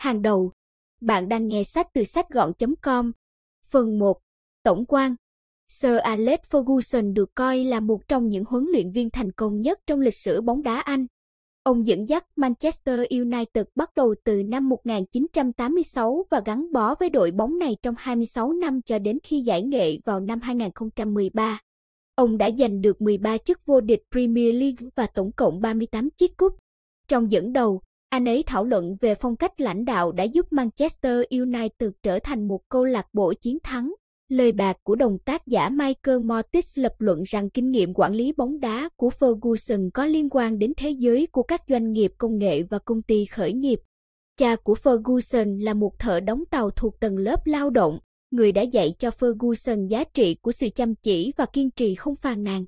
hàng đầu. Bạn đang nghe sách từ sách gọn.com. Phần 1. Tổng quan Sir Alex Ferguson được coi là một trong những huấn luyện viên thành công nhất trong lịch sử bóng đá Anh. Ông dẫn dắt Manchester United bắt đầu từ năm 1986 và gắn bó với đội bóng này trong 26 năm cho đến khi giải nghệ vào năm 2013. Ông đã giành được 13 chức vô địch Premier League và tổng cộng 38 chiếc cúp. Trong dẫn đầu, anh ấy thảo luận về phong cách lãnh đạo đã giúp Manchester United trở thành một câu lạc bộ chiến thắng. Lời bạc của đồng tác giả Michael Mortis lập luận rằng kinh nghiệm quản lý bóng đá của Ferguson có liên quan đến thế giới của các doanh nghiệp công nghệ và công ty khởi nghiệp. Cha của Ferguson là một thợ đóng tàu thuộc tầng lớp lao động, người đã dạy cho Ferguson giá trị của sự chăm chỉ và kiên trì không phàn nàn.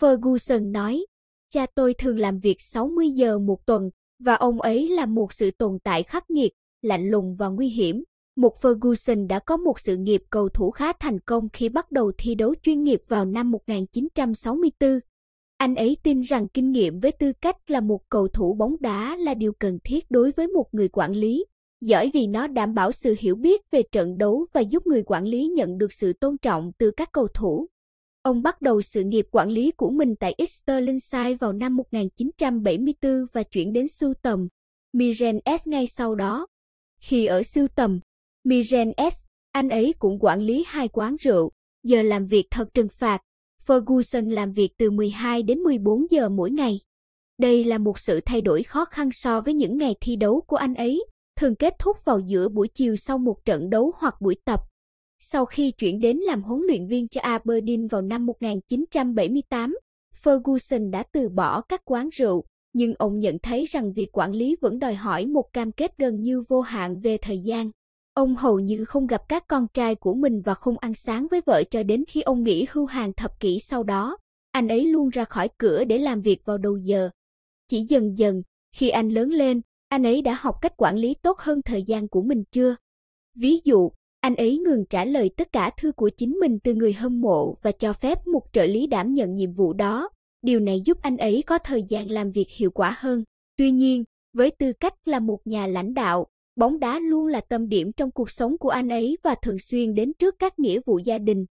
Ferguson nói, cha tôi thường làm việc 60 giờ một tuần và ông ấy là một sự tồn tại khắc nghiệt, lạnh lùng và nguy hiểm. Một Ferguson đã có một sự nghiệp cầu thủ khá thành công khi bắt đầu thi đấu chuyên nghiệp vào năm 1964. Anh ấy tin rằng kinh nghiệm với tư cách là một cầu thủ bóng đá là điều cần thiết đối với một người quản lý, giỏi vì nó đảm bảo sự hiểu biết về trận đấu và giúp người quản lý nhận được sự tôn trọng từ các cầu thủ. Ông bắt đầu sự nghiệp quản lý của mình tại Easterlingside vào năm 1974 và chuyển đến sưu tầm Miren S ngay sau đó. Khi ở sưu tầm Miren S, anh ấy cũng quản lý hai quán rượu, giờ làm việc thật trừng phạt. Ferguson làm việc từ 12 đến 14 giờ mỗi ngày. Đây là một sự thay đổi khó khăn so với những ngày thi đấu của anh ấy, thường kết thúc vào giữa buổi chiều sau một trận đấu hoặc buổi tập. Sau khi chuyển đến làm huấn luyện viên cho Aberdeen vào năm 1978, Ferguson đã từ bỏ các quán rượu, nhưng ông nhận thấy rằng việc quản lý vẫn đòi hỏi một cam kết gần như vô hạn về thời gian. Ông hầu như không gặp các con trai của mình và không ăn sáng với vợ cho đến khi ông nghỉ hưu hàng thập kỷ sau đó. Anh ấy luôn ra khỏi cửa để làm việc vào đầu giờ. Chỉ dần dần, khi anh lớn lên, anh ấy đã học cách quản lý tốt hơn thời gian của mình chưa? Ví dụ, anh ấy ngừng trả lời tất cả thư của chính mình từ người hâm mộ và cho phép một trợ lý đảm nhận nhiệm vụ đó. Điều này giúp anh ấy có thời gian làm việc hiệu quả hơn. Tuy nhiên, với tư cách là một nhà lãnh đạo, bóng đá luôn là tâm điểm trong cuộc sống của anh ấy và thường xuyên đến trước các nghĩa vụ gia đình.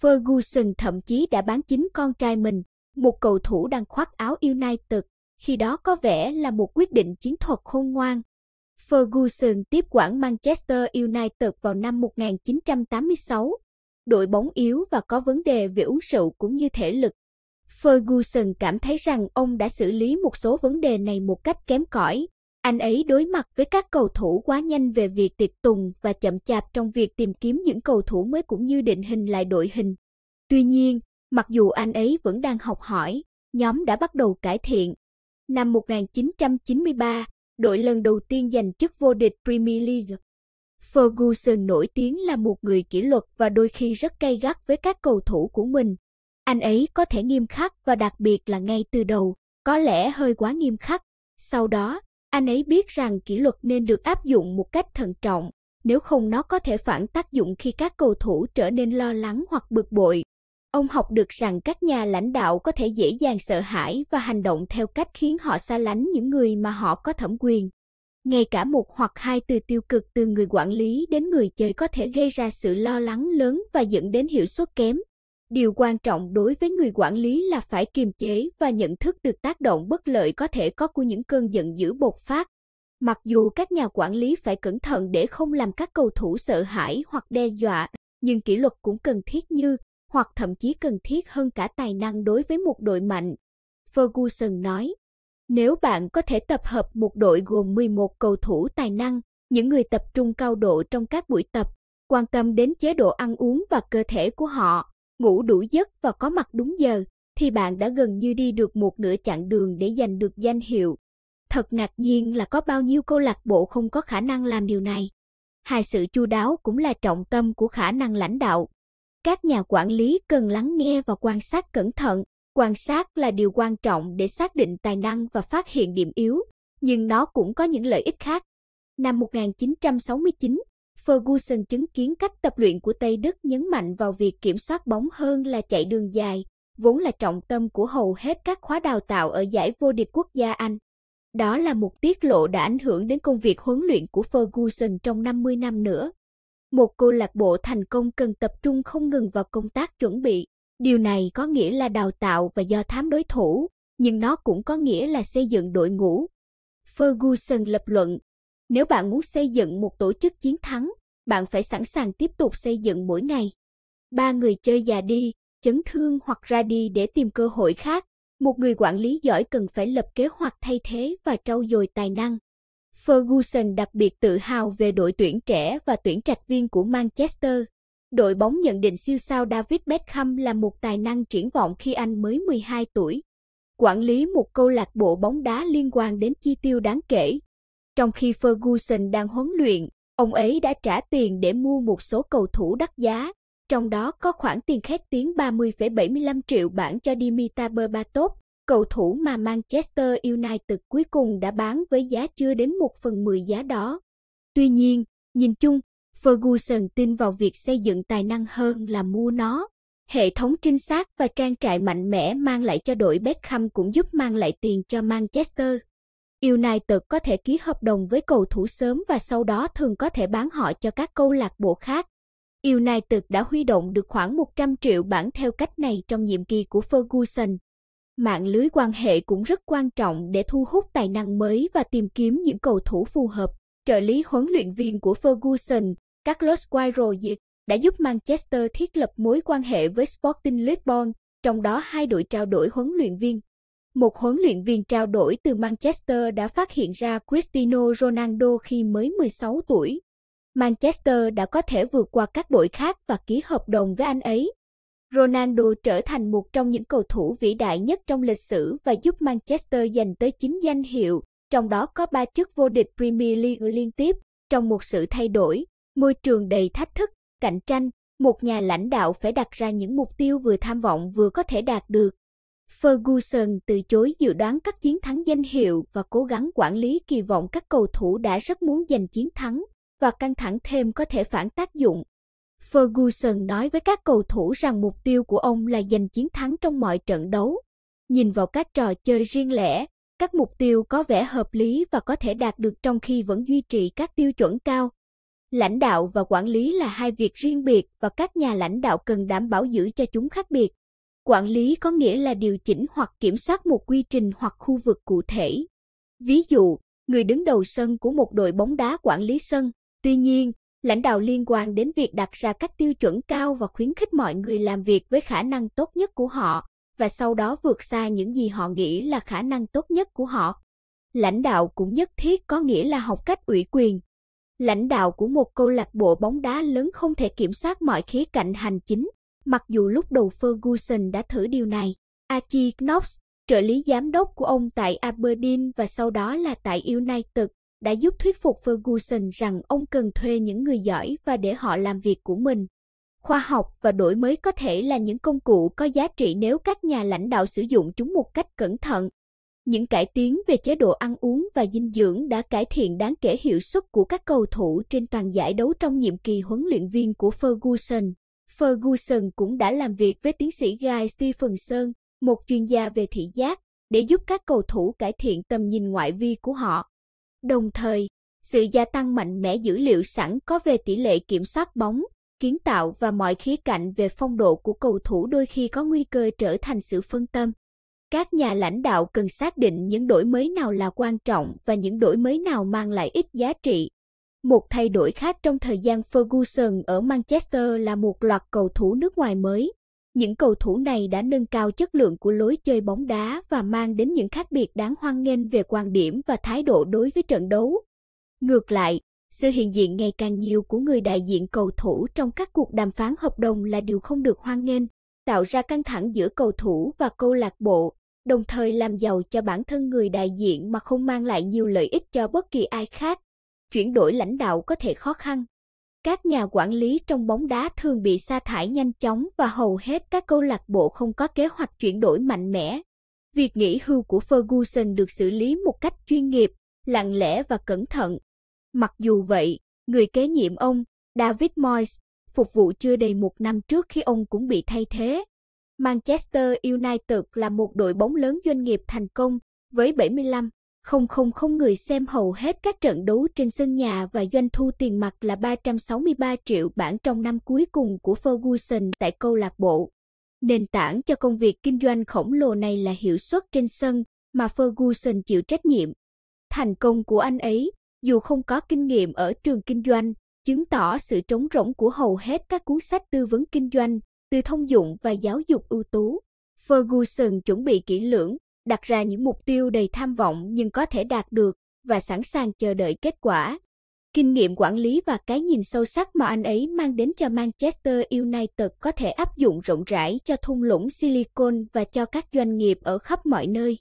Ferguson thậm chí đã bán chính con trai mình, một cầu thủ đang khoác áo United, khi đó có vẻ là một quyết định chiến thuật khôn ngoan. Ferguson tiếp quản Manchester United vào năm 1986. Đội bóng yếu và có vấn đề về uống rượu cũng như thể lực. Ferguson cảm thấy rằng ông đã xử lý một số vấn đề này một cách kém cỏi. Anh ấy đối mặt với các cầu thủ quá nhanh về việc tiệc tùng và chậm chạp trong việc tìm kiếm những cầu thủ mới cũng như định hình lại đội hình. Tuy nhiên, mặc dù anh ấy vẫn đang học hỏi, nhóm đã bắt đầu cải thiện. Năm 1993, đội lần đầu tiên giành chức vô địch Premier League. Ferguson nổi tiếng là một người kỷ luật và đôi khi rất cay gắt với các cầu thủ của mình. Anh ấy có thể nghiêm khắc và đặc biệt là ngay từ đầu, có lẽ hơi quá nghiêm khắc. Sau đó, anh ấy biết rằng kỷ luật nên được áp dụng một cách thận trọng, nếu không nó có thể phản tác dụng khi các cầu thủ trở nên lo lắng hoặc bực bội. Ông học được rằng các nhà lãnh đạo có thể dễ dàng sợ hãi và hành động theo cách khiến họ xa lánh những người mà họ có thẩm quyền. Ngay cả một hoặc hai từ tiêu cực từ người quản lý đến người chơi có thể gây ra sự lo lắng lớn và dẫn đến hiệu suất kém. Điều quan trọng đối với người quản lý là phải kiềm chế và nhận thức được tác động bất lợi có thể có của những cơn giận dữ bột phát. Mặc dù các nhà quản lý phải cẩn thận để không làm các cầu thủ sợ hãi hoặc đe dọa, nhưng kỷ luật cũng cần thiết như hoặc thậm chí cần thiết hơn cả tài năng đối với một đội mạnh. Ferguson nói, nếu bạn có thể tập hợp một đội gồm 11 cầu thủ tài năng, những người tập trung cao độ trong các buổi tập, quan tâm đến chế độ ăn uống và cơ thể của họ, ngủ đủ giấc và có mặt đúng giờ, thì bạn đã gần như đi được một nửa chặng đường để giành được danh hiệu. Thật ngạc nhiên là có bao nhiêu câu lạc bộ không có khả năng làm điều này. Hai sự chu đáo cũng là trọng tâm của khả năng lãnh đạo các nhà quản lý cần lắng nghe và quan sát cẩn thận quan sát là điều quan trọng để xác định tài năng và phát hiện điểm yếu nhưng nó cũng có những lợi ích khác năm 1969 ferguson chứng kiến cách tập luyện của tây đức nhấn mạnh vào việc kiểm soát bóng hơn là chạy đường dài vốn là trọng tâm của hầu hết các khóa đào tạo ở giải vô địch quốc gia anh đó là một tiết lộ đã ảnh hưởng đến công việc huấn luyện của Ferguson trong 50 năm nữa một câu lạc bộ thành công cần tập trung không ngừng vào công tác chuẩn bị. Điều này có nghĩa là đào tạo và do thám đối thủ, nhưng nó cũng có nghĩa là xây dựng đội ngũ. Ferguson lập luận, nếu bạn muốn xây dựng một tổ chức chiến thắng, bạn phải sẵn sàng tiếp tục xây dựng mỗi ngày. Ba người chơi già đi, chấn thương hoặc ra đi để tìm cơ hội khác, một người quản lý giỏi cần phải lập kế hoạch thay thế và trau dồi tài năng Ferguson đặc biệt tự hào về đội tuyển trẻ và tuyển trạch viên của Manchester. Đội bóng nhận định siêu sao David Beckham là một tài năng triển vọng khi anh mới 12 tuổi. Quản lý một câu lạc bộ bóng đá liên quan đến chi tiêu đáng kể. Trong khi Ferguson đang huấn luyện, ông ấy đã trả tiền để mua một số cầu thủ đắt giá, trong đó có khoản tiền khét tiếng 30,75 triệu bảng cho Dimitar Berbatov, cầu thủ mà Manchester United cuối cùng đã bán với giá chưa đến 1 phần 10 giá đó. Tuy nhiên, nhìn chung, Ferguson tin vào việc xây dựng tài năng hơn là mua nó. Hệ thống trinh sát và trang trại mạnh mẽ mang lại cho đội Beckham cũng giúp mang lại tiền cho Manchester. United có thể ký hợp đồng với cầu thủ sớm và sau đó thường có thể bán họ cho các câu lạc bộ khác. United đã huy động được khoảng 100 triệu bảng theo cách này trong nhiệm kỳ của Ferguson. Mạng lưới quan hệ cũng rất quan trọng để thu hút tài năng mới và tìm kiếm những cầu thủ phù hợp. Trợ lý huấn luyện viên của Ferguson, Carlos Queiroz, đã giúp Manchester thiết lập mối quan hệ với Sporting Lisbon, trong đó hai đội trao đổi huấn luyện viên. Một huấn luyện viên trao đổi từ Manchester đã phát hiện ra Cristiano Ronaldo khi mới 16 tuổi. Manchester đã có thể vượt qua các đội khác và ký hợp đồng với anh ấy. Ronaldo trở thành một trong những cầu thủ vĩ đại nhất trong lịch sử và giúp Manchester giành tới 9 danh hiệu, trong đó có 3 chức vô địch Premier League liên tiếp. Trong một sự thay đổi, môi trường đầy thách thức, cạnh tranh, một nhà lãnh đạo phải đặt ra những mục tiêu vừa tham vọng vừa có thể đạt được. Ferguson từ chối dự đoán các chiến thắng danh hiệu và cố gắng quản lý kỳ vọng các cầu thủ đã rất muốn giành chiến thắng và căng thẳng thêm có thể phản tác dụng Ferguson nói với các cầu thủ rằng mục tiêu của ông là giành chiến thắng trong mọi trận đấu. Nhìn vào các trò chơi riêng lẻ, các mục tiêu có vẻ hợp lý và có thể đạt được trong khi vẫn duy trì các tiêu chuẩn cao. Lãnh đạo và quản lý là hai việc riêng biệt và các nhà lãnh đạo cần đảm bảo giữ cho chúng khác biệt. Quản lý có nghĩa là điều chỉnh hoặc kiểm soát một quy trình hoặc khu vực cụ thể. Ví dụ, người đứng đầu sân của một đội bóng đá quản lý sân, tuy nhiên, lãnh đạo liên quan đến việc đặt ra các tiêu chuẩn cao và khuyến khích mọi người làm việc với khả năng tốt nhất của họ và sau đó vượt xa những gì họ nghĩ là khả năng tốt nhất của họ lãnh đạo cũng nhất thiết có nghĩa là học cách ủy quyền lãnh đạo của một câu lạc bộ bóng đá lớn không thể kiểm soát mọi khía cạnh hành chính mặc dù lúc đầu ferguson đã thử điều này archie knox trợ lý giám đốc của ông tại aberdeen và sau đó là tại united đã giúp thuyết phục Ferguson rằng ông cần thuê những người giỏi và để họ làm việc của mình. Khoa học và đổi mới có thể là những công cụ có giá trị nếu các nhà lãnh đạo sử dụng chúng một cách cẩn thận. Những cải tiến về chế độ ăn uống và dinh dưỡng đã cải thiện đáng kể hiệu suất của các cầu thủ trên toàn giải đấu trong nhiệm kỳ huấn luyện viên của Ferguson. Ferguson cũng đã làm việc với tiến sĩ Guy Stephenson, một chuyên gia về thị giác, để giúp các cầu thủ cải thiện tầm nhìn ngoại vi của họ. Đồng thời, sự gia tăng mạnh mẽ dữ liệu sẵn có về tỷ lệ kiểm soát bóng, kiến tạo và mọi khía cạnh về phong độ của cầu thủ đôi khi có nguy cơ trở thành sự phân tâm. Các nhà lãnh đạo cần xác định những đổi mới nào là quan trọng và những đổi mới nào mang lại ít giá trị. Một thay đổi khác trong thời gian Ferguson ở Manchester là một loạt cầu thủ nước ngoài mới, những cầu thủ này đã nâng cao chất lượng của lối chơi bóng đá và mang đến những khác biệt đáng hoan nghênh về quan điểm và thái độ đối với trận đấu. Ngược lại, sự hiện diện ngày càng nhiều của người đại diện cầu thủ trong các cuộc đàm phán hợp đồng là điều không được hoan nghênh, tạo ra căng thẳng giữa cầu thủ và câu lạc bộ, đồng thời làm giàu cho bản thân người đại diện mà không mang lại nhiều lợi ích cho bất kỳ ai khác. Chuyển đổi lãnh đạo có thể khó khăn, các nhà quản lý trong bóng đá thường bị sa thải nhanh chóng và hầu hết các câu lạc bộ không có kế hoạch chuyển đổi mạnh mẽ. Việc nghỉ hưu của Ferguson được xử lý một cách chuyên nghiệp, lặng lẽ và cẩn thận. Mặc dù vậy, người kế nhiệm ông, David Moyes, phục vụ chưa đầy một năm trước khi ông cũng bị thay thế. Manchester United là một đội bóng lớn doanh nghiệp thành công với 75 không không không người xem hầu hết các trận đấu trên sân nhà và doanh thu tiền mặt là 363 triệu bảng trong năm cuối cùng của Ferguson tại câu lạc bộ. Nền tảng cho công việc kinh doanh khổng lồ này là hiệu suất trên sân mà Ferguson chịu trách nhiệm. Thành công của anh ấy, dù không có kinh nghiệm ở trường kinh doanh, chứng tỏ sự trống rỗng của hầu hết các cuốn sách tư vấn kinh doanh, từ thông dụng và giáo dục ưu tú. Ferguson chuẩn bị kỹ lưỡng, đặt ra những mục tiêu đầy tham vọng nhưng có thể đạt được và sẵn sàng chờ đợi kết quả. Kinh nghiệm quản lý và cái nhìn sâu sắc mà anh ấy mang đến cho Manchester United có thể áp dụng rộng rãi cho thung lũng Silicon và cho các doanh nghiệp ở khắp mọi nơi.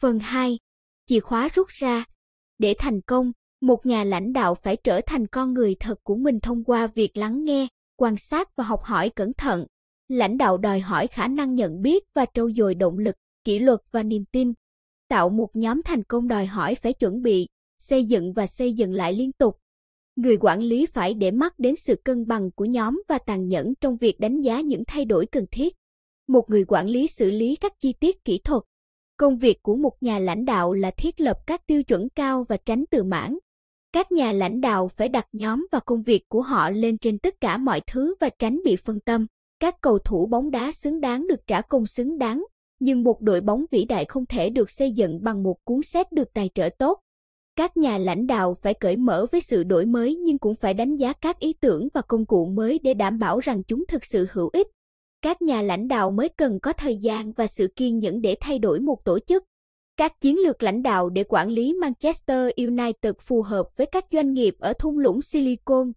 Phần 2. Chìa khóa rút ra. Để thành công, một nhà lãnh đạo phải trở thành con người thật của mình thông qua việc lắng nghe, quan sát và học hỏi cẩn thận. Lãnh đạo đòi hỏi khả năng nhận biết và trau dồi động lực kỷ luật và niềm tin. Tạo một nhóm thành công đòi hỏi phải chuẩn bị, xây dựng và xây dựng lại liên tục. Người quản lý phải để mắt đến sự cân bằng của nhóm và tàn nhẫn trong việc đánh giá những thay đổi cần thiết. Một người quản lý xử lý các chi tiết kỹ thuật. Công việc của một nhà lãnh đạo là thiết lập các tiêu chuẩn cao và tránh tự mãn. Các nhà lãnh đạo phải đặt nhóm và công việc của họ lên trên tất cả mọi thứ và tránh bị phân tâm các cầu thủ bóng đá xứng đáng được trả công xứng đáng nhưng một đội bóng vĩ đại không thể được xây dựng bằng một cuốn sách được tài trợ tốt. Các nhà lãnh đạo phải cởi mở với sự đổi mới nhưng cũng phải đánh giá các ý tưởng và công cụ mới để đảm bảo rằng chúng thực sự hữu ích. Các nhà lãnh đạo mới cần có thời gian và sự kiên nhẫn để thay đổi một tổ chức. Các chiến lược lãnh đạo để quản lý Manchester United phù hợp với các doanh nghiệp ở thung lũng Silicon.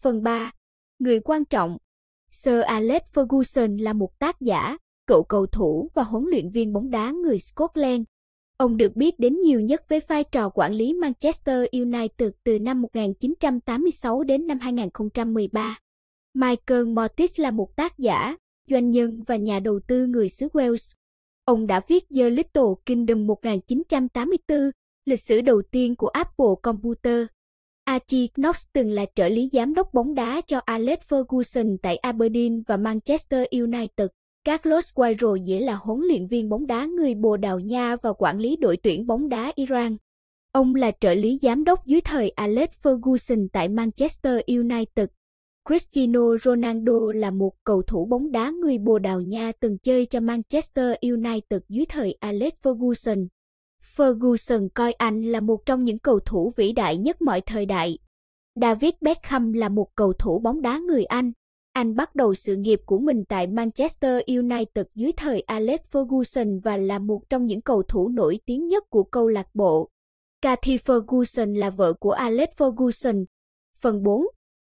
Phần 3. Người quan trọng Sir Alex Ferguson là một tác giả, cựu cầu thủ và huấn luyện viên bóng đá người Scotland. Ông được biết đến nhiều nhất với vai trò quản lý Manchester United từ năm 1986 đến năm 2013. Michael Mortis là một tác giả, doanh nhân và nhà đầu tư người xứ Wales. Ông đã viết The Little Kingdom 1984, lịch sử đầu tiên của Apple Computer. Archie Knox từng là trợ lý giám đốc bóng đá cho Alex Ferguson tại Aberdeen và Manchester United. Carlos Guairo dĩ là huấn luyện viên bóng đá người Bồ Đào Nha và quản lý đội tuyển bóng đá Iran. Ông là trợ lý giám đốc dưới thời Alex Ferguson tại Manchester United. Cristiano Ronaldo là một cầu thủ bóng đá người Bồ Đào Nha từng chơi cho Manchester United dưới thời Alex Ferguson. Ferguson coi anh là một trong những cầu thủ vĩ đại nhất mọi thời đại. David Beckham là một cầu thủ bóng đá người Anh. Anh bắt đầu sự nghiệp của mình tại Manchester United dưới thời Alex Ferguson và là một trong những cầu thủ nổi tiếng nhất của câu lạc bộ. Cathy Ferguson là vợ của Alex Ferguson. Phần 4.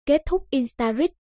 Kết thúc Instagram